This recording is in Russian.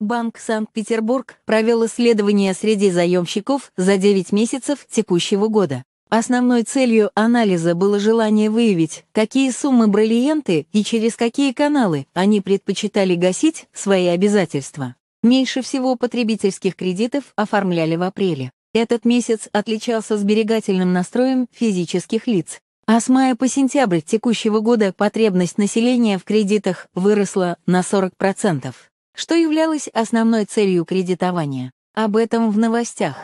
Банк Санкт-Петербург провел исследование среди заемщиков за 9 месяцев текущего года. Основной целью анализа было желание выявить, какие суммы бриллианты и через какие каналы они предпочитали гасить свои обязательства. Меньше всего потребительских кредитов оформляли в апреле. Этот месяц отличался сберегательным настроем физических лиц. А с мая по сентябрь текущего года потребность населения в кредитах выросла на 40% что являлось основной целью кредитования. Об этом в новостях.